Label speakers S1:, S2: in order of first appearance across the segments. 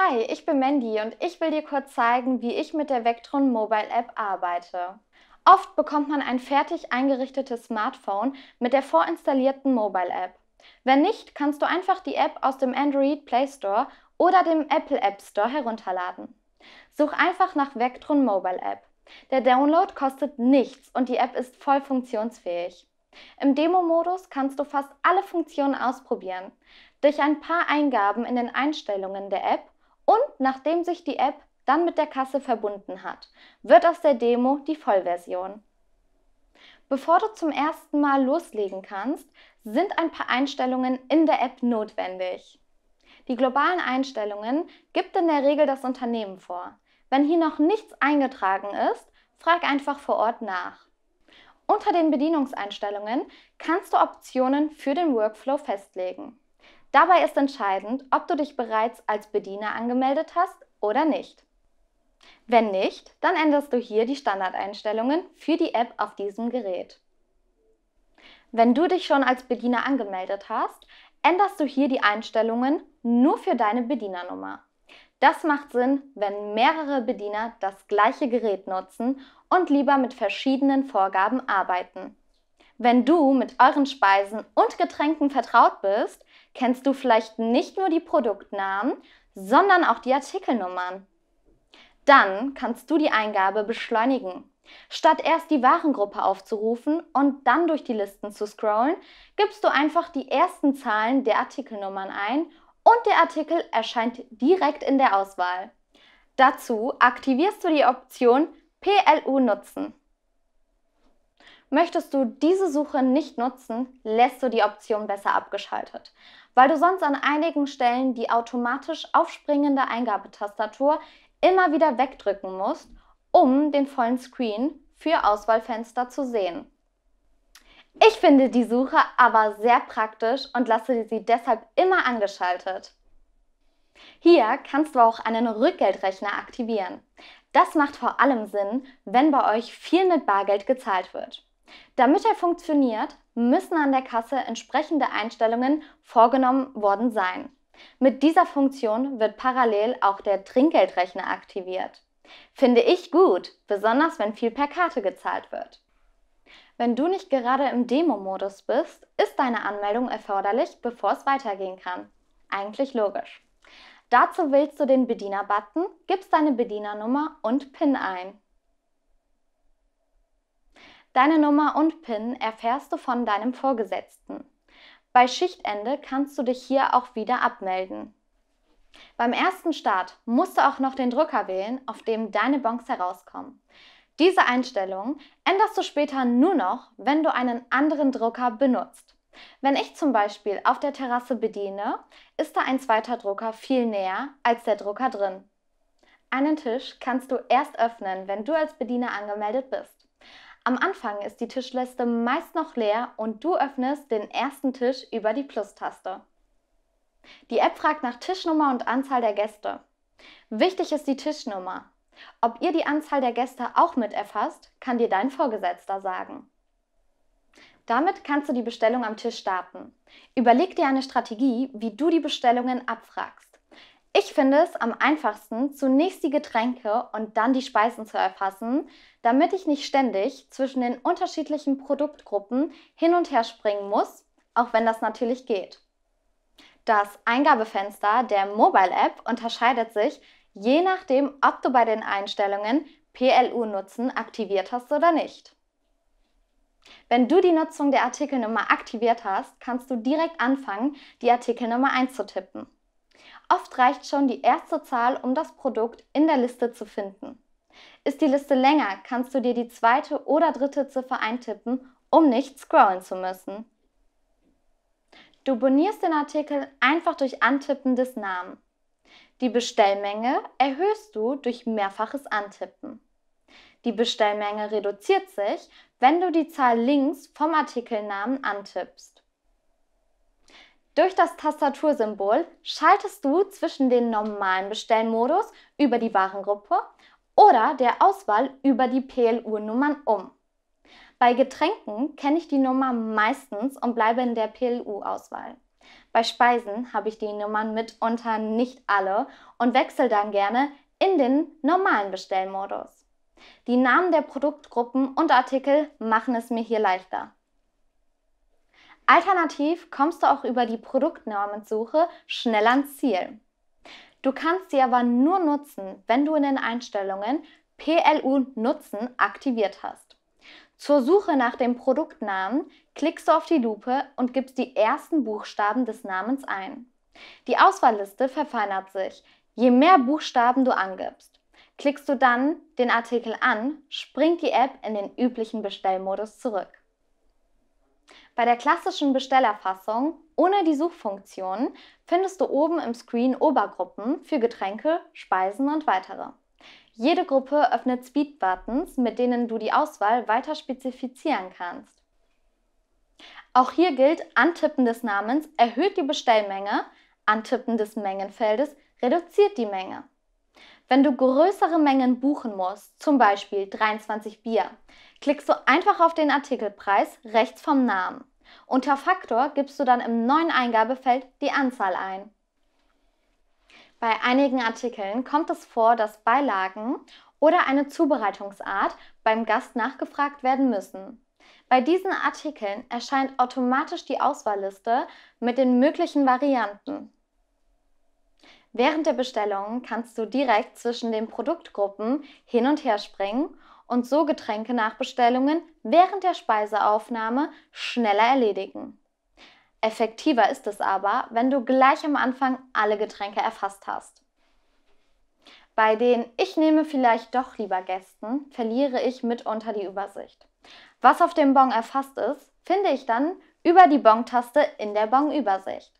S1: Hi, ich bin Mandy und ich will dir kurz zeigen, wie ich mit der Vectron Mobile App arbeite. Oft bekommt man ein fertig eingerichtetes Smartphone mit der vorinstallierten Mobile App. Wenn nicht, kannst du einfach die App aus dem Android Play Store oder dem Apple App Store herunterladen. Such einfach nach Vectron Mobile App. Der Download kostet nichts und die App ist voll funktionsfähig. Im Demo-Modus kannst du fast alle Funktionen ausprobieren. Durch ein paar Eingaben in den Einstellungen der App und nachdem sich die App dann mit der Kasse verbunden hat, wird aus der Demo die Vollversion. Bevor du zum ersten Mal loslegen kannst, sind ein paar Einstellungen in der App notwendig. Die globalen Einstellungen gibt in der Regel das Unternehmen vor. Wenn hier noch nichts eingetragen ist, frag einfach vor Ort nach. Unter den Bedienungseinstellungen kannst du Optionen für den Workflow festlegen. Dabei ist entscheidend, ob du dich bereits als Bediener angemeldet hast oder nicht. Wenn nicht, dann änderst du hier die Standardeinstellungen für die App auf diesem Gerät. Wenn du dich schon als Bediener angemeldet hast, änderst du hier die Einstellungen nur für deine Bedienernummer. Das macht Sinn, wenn mehrere Bediener das gleiche Gerät nutzen und lieber mit verschiedenen Vorgaben arbeiten. Wenn du mit euren Speisen und Getränken vertraut bist, kennst du vielleicht nicht nur die Produktnamen, sondern auch die Artikelnummern. Dann kannst du die Eingabe beschleunigen. Statt erst die Warengruppe aufzurufen und dann durch die Listen zu scrollen, gibst du einfach die ersten Zahlen der Artikelnummern ein und der Artikel erscheint direkt in der Auswahl. Dazu aktivierst du die Option PLU nutzen. Möchtest du diese Suche nicht nutzen, lässt du die Option besser abgeschaltet, weil du sonst an einigen Stellen die automatisch aufspringende Eingabetastatur immer wieder wegdrücken musst, um den vollen Screen für Auswahlfenster zu sehen. Ich finde die Suche aber sehr praktisch und lasse sie deshalb immer angeschaltet. Hier kannst du auch einen Rückgeldrechner aktivieren. Das macht vor allem Sinn, wenn bei euch viel mit Bargeld gezahlt wird. Damit er funktioniert, müssen an der Kasse entsprechende Einstellungen vorgenommen worden sein. Mit dieser Funktion wird parallel auch der Trinkgeldrechner aktiviert. Finde ich gut, besonders wenn viel per Karte gezahlt wird. Wenn du nicht gerade im Demo-Modus bist, ist deine Anmeldung erforderlich, bevor es weitergehen kann. Eigentlich logisch. Dazu wählst du den Bediener-Button, gibst deine Bedienernummer und PIN ein. Deine Nummer und PIN erfährst du von deinem Vorgesetzten. Bei Schichtende kannst du dich hier auch wieder abmelden. Beim ersten Start musst du auch noch den Drucker wählen, auf dem deine Bons herauskommen. Diese Einstellung änderst du später nur noch, wenn du einen anderen Drucker benutzt. Wenn ich zum Beispiel auf der Terrasse bediene, ist da ein zweiter Drucker viel näher als der Drucker drin. Einen Tisch kannst du erst öffnen, wenn du als Bediener angemeldet bist. Am Anfang ist die Tischliste meist noch leer und du öffnest den ersten Tisch über die Plus-Taste. Die App fragt nach Tischnummer und Anzahl der Gäste. Wichtig ist die Tischnummer. Ob ihr die Anzahl der Gäste auch mit erfasst, kann dir dein Vorgesetzter sagen. Damit kannst du die Bestellung am Tisch starten. Überleg dir eine Strategie, wie du die Bestellungen abfragst. Ich finde es am einfachsten, zunächst die Getränke und dann die Speisen zu erfassen, damit ich nicht ständig zwischen den unterschiedlichen Produktgruppen hin und her springen muss, auch wenn das natürlich geht. Das Eingabefenster der Mobile App unterscheidet sich je nachdem, ob du bei den Einstellungen PLU-Nutzen aktiviert hast oder nicht. Wenn du die Nutzung der Artikelnummer aktiviert hast, kannst du direkt anfangen, die Artikelnummer einzutippen. Oft reicht schon die erste Zahl, um das Produkt in der Liste zu finden. Ist die Liste länger, kannst du dir die zweite oder dritte Ziffer eintippen, um nicht scrollen zu müssen. Du bonierst den Artikel einfach durch Antippen des Namens. Die Bestellmenge erhöhst du durch mehrfaches Antippen. Die Bestellmenge reduziert sich, wenn du die Zahl links vom Artikelnamen antippst. Durch das Tastatursymbol schaltest du zwischen dem normalen Bestellmodus über die Warengruppe oder der Auswahl über die PLU-Nummern um. Bei Getränken kenne ich die Nummer meistens und bleibe in der PLU-Auswahl. Bei Speisen habe ich die Nummern mitunter nicht alle und wechsle dann gerne in den normalen Bestellmodus. Die Namen der Produktgruppen und Artikel machen es mir hier leichter. Alternativ kommst du auch über die Produktnamensuche schnell ans Ziel. Du kannst sie aber nur nutzen, wenn du in den Einstellungen PLU Nutzen aktiviert hast. Zur Suche nach dem Produktnamen klickst du auf die Lupe und gibst die ersten Buchstaben des Namens ein. Die Auswahlliste verfeinert sich, je mehr Buchstaben du angibst. Klickst du dann den Artikel an, springt die App in den üblichen Bestellmodus zurück. Bei der klassischen Bestellerfassung ohne die Suchfunktion findest du oben im Screen Obergruppen für Getränke, Speisen und weitere. Jede Gruppe öffnet Speed-Buttons, mit denen du die Auswahl weiter spezifizieren kannst. Auch hier gilt, Antippen des Namens erhöht die Bestellmenge, Antippen des Mengenfeldes reduziert die Menge. Wenn du größere Mengen buchen musst, zum Beispiel 23 Bier, klickst du einfach auf den Artikelpreis rechts vom Namen. Unter Faktor gibst du dann im neuen Eingabefeld die Anzahl ein. Bei einigen Artikeln kommt es vor, dass Beilagen oder eine Zubereitungsart beim Gast nachgefragt werden müssen. Bei diesen Artikeln erscheint automatisch die Auswahlliste mit den möglichen Varianten. Während der Bestellung kannst du direkt zwischen den Produktgruppen hin und her springen und so Getränke nach Bestellungen während der Speiseaufnahme schneller erledigen. Effektiver ist es aber, wenn du gleich am Anfang alle Getränke erfasst hast. Bei den Ich nehme vielleicht doch lieber Gästen verliere ich mitunter die Übersicht. Was auf dem Bon erfasst ist, finde ich dann über die Bon-Taste in der Bon-Übersicht.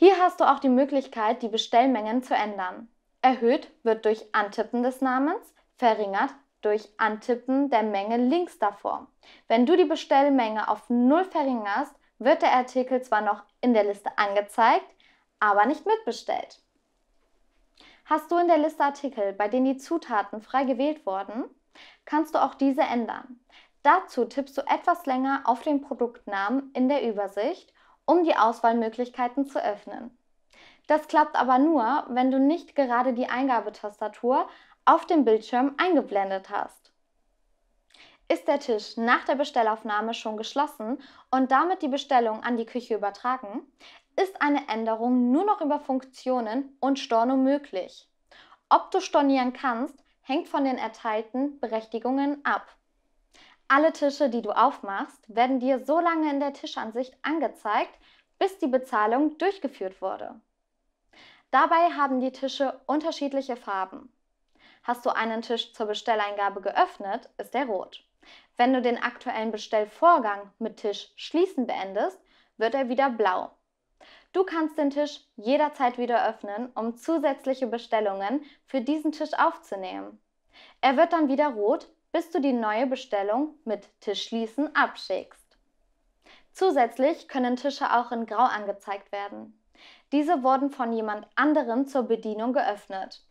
S1: Hier hast du auch die Möglichkeit, die Bestellmengen zu ändern. Erhöht wird durch Antippen des Namens, verringert durch Antippen der Menge links davor. Wenn du die Bestellmenge auf 0 verringerst, wird der Artikel zwar noch in der Liste angezeigt, aber nicht mitbestellt. Hast du in der Liste Artikel, bei denen die Zutaten frei gewählt wurden, kannst du auch diese ändern. Dazu tippst du etwas länger auf den Produktnamen in der Übersicht um die Auswahlmöglichkeiten zu öffnen. Das klappt aber nur, wenn du nicht gerade die Eingabetastatur auf dem Bildschirm eingeblendet hast. Ist der Tisch nach der Bestellaufnahme schon geschlossen und damit die Bestellung an die Küche übertragen, ist eine Änderung nur noch über Funktionen und Storno möglich. Ob du stornieren kannst, hängt von den erteilten Berechtigungen ab. Alle Tische, die du aufmachst, werden dir so lange in der Tischansicht angezeigt, bis die Bezahlung durchgeführt wurde. Dabei haben die Tische unterschiedliche Farben. Hast du einen Tisch zur Bestelleingabe geöffnet, ist er rot. Wenn du den aktuellen Bestellvorgang mit Tisch schließen beendest, wird er wieder blau. Du kannst den Tisch jederzeit wieder öffnen, um zusätzliche Bestellungen für diesen Tisch aufzunehmen. Er wird dann wieder rot, bis du die neue Bestellung mit Tischschließen abschickst. Zusätzlich können Tische auch in Grau angezeigt werden. Diese wurden von jemand anderem zur Bedienung geöffnet.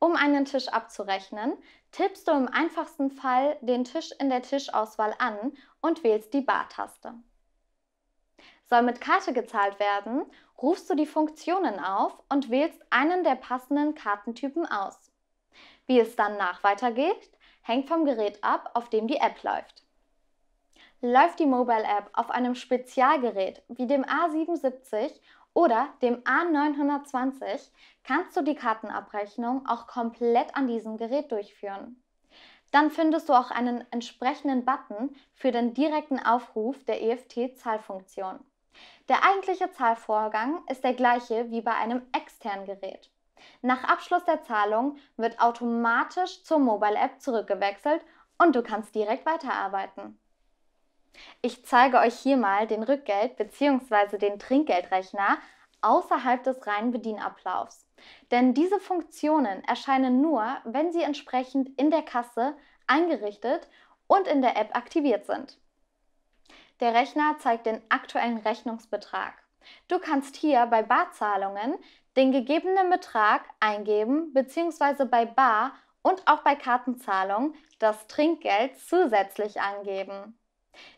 S1: Um einen Tisch abzurechnen, tippst du im einfachsten Fall den Tisch in der Tischauswahl an und wählst die Bar-Taste. Soll mit Karte gezahlt werden, rufst du die Funktionen auf und wählst einen der passenden Kartentypen aus. Wie es dann nach weitergeht, hängt vom Gerät ab, auf dem die App läuft. Läuft die Mobile App auf einem Spezialgerät wie dem A77 oder dem A920, kannst du die Kartenabrechnung auch komplett an diesem Gerät durchführen. Dann findest du auch einen entsprechenden Button für den direkten Aufruf der EFT-Zahlfunktion. Der eigentliche Zahlvorgang ist der gleiche wie bei einem externen Gerät. Nach Abschluss der Zahlung wird automatisch zur Mobile-App zurückgewechselt und du kannst direkt weiterarbeiten. Ich zeige euch hier mal den Rückgeld- bzw. den Trinkgeldrechner außerhalb des reinen Bedienablaufs. Denn diese Funktionen erscheinen nur, wenn sie entsprechend in der Kasse eingerichtet und in der App aktiviert sind. Der Rechner zeigt den aktuellen Rechnungsbetrag. Du kannst hier bei Barzahlungen den gegebenen Betrag eingeben bzw. bei Bar und auch bei Kartenzahlung das Trinkgeld zusätzlich angeben.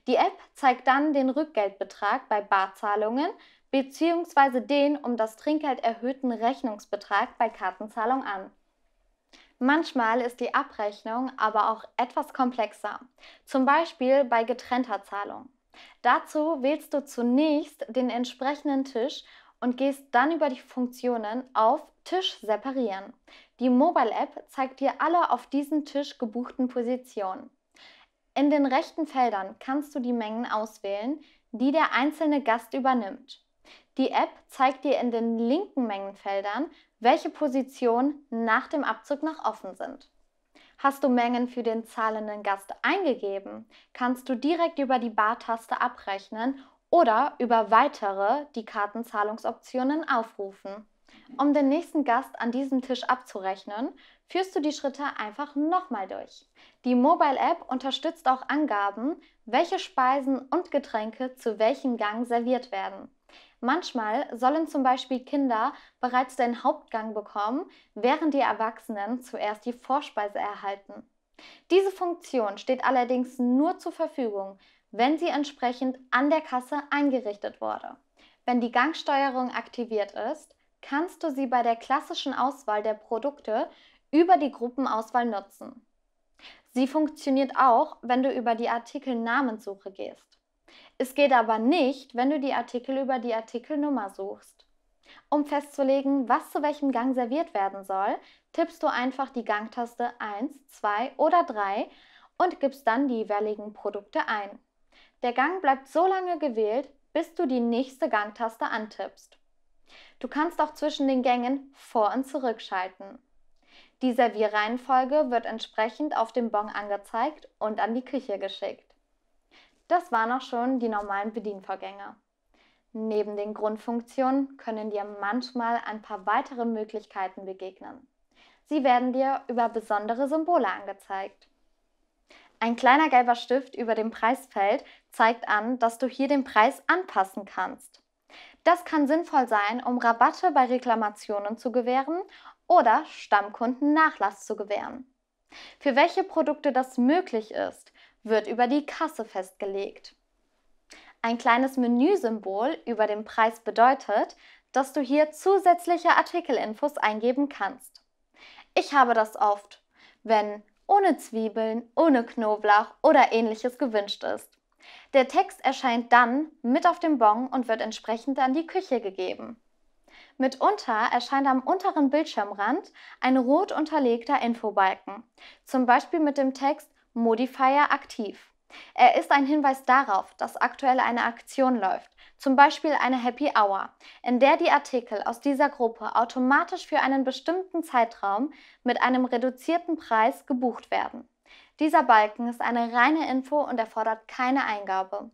S1: Die App zeigt dann den Rückgeldbetrag bei Barzahlungen bzw. den um das Trinkgeld erhöhten Rechnungsbetrag bei Kartenzahlung an. Manchmal ist die Abrechnung aber auch etwas komplexer, zum Beispiel bei getrennter Zahlung. Dazu wählst du zunächst den entsprechenden Tisch und gehst dann über die Funktionen auf Tisch separieren. Die Mobile App zeigt dir alle auf diesen Tisch gebuchten Positionen. In den rechten Feldern kannst du die Mengen auswählen, die der einzelne Gast übernimmt. Die App zeigt dir in den linken Mengenfeldern, welche Positionen nach dem Abzug noch offen sind. Hast du Mengen für den zahlenden Gast eingegeben, kannst du direkt über die Bar-Taste abrechnen oder über weitere die Kartenzahlungsoptionen aufrufen. Um den nächsten Gast an diesem Tisch abzurechnen, führst du die Schritte einfach nochmal durch. Die Mobile App unterstützt auch Angaben, welche Speisen und Getränke zu welchem Gang serviert werden. Manchmal sollen zum Beispiel Kinder bereits den Hauptgang bekommen, während die Erwachsenen zuerst die Vorspeise erhalten. Diese Funktion steht allerdings nur zur Verfügung, wenn sie entsprechend an der Kasse eingerichtet wurde. Wenn die Gangsteuerung aktiviert ist, kannst du sie bei der klassischen Auswahl der Produkte über die Gruppenauswahl nutzen. Sie funktioniert auch, wenn du über die Artikelnamenssuche gehst. Es geht aber nicht, wenn du die Artikel über die Artikelnummer suchst. Um festzulegen, was zu welchem Gang serviert werden soll, tippst du einfach die Gangtaste 1, 2 oder 3 und gibst dann die jeweiligen Produkte ein. Der Gang bleibt so lange gewählt, bis du die nächste Gangtaste antippst. Du kannst auch zwischen den Gängen vor- und zurückschalten. Die Servierreihenfolge wird entsprechend auf dem Bon angezeigt und an die Küche geschickt. Das waren auch schon die normalen Bedienvorgänge. Neben den Grundfunktionen können dir manchmal ein paar weitere Möglichkeiten begegnen. Sie werden dir über besondere Symbole angezeigt. Ein kleiner gelber Stift über dem Preisfeld zeigt an, dass du hier den Preis anpassen kannst. Das kann sinnvoll sein, um Rabatte bei Reklamationen zu gewähren oder Stammkunden Nachlass zu gewähren. Für welche Produkte das möglich ist, wird über die Kasse festgelegt. Ein kleines Menüsymbol über dem Preis bedeutet, dass du hier zusätzliche Artikelinfos eingeben kannst. Ich habe das oft, wenn ohne Zwiebeln, ohne Knoblauch oder ähnliches gewünscht ist. Der Text erscheint dann mit auf dem Bon und wird entsprechend an die Küche gegeben. Mitunter erscheint am unteren Bildschirmrand ein rot unterlegter Infobalken, zum Beispiel mit dem Text Modifier aktiv. Er ist ein Hinweis darauf, dass aktuell eine Aktion läuft, zum Beispiel eine Happy Hour, in der die Artikel aus dieser Gruppe automatisch für einen bestimmten Zeitraum mit einem reduzierten Preis gebucht werden. Dieser Balken ist eine reine Info und erfordert keine Eingabe.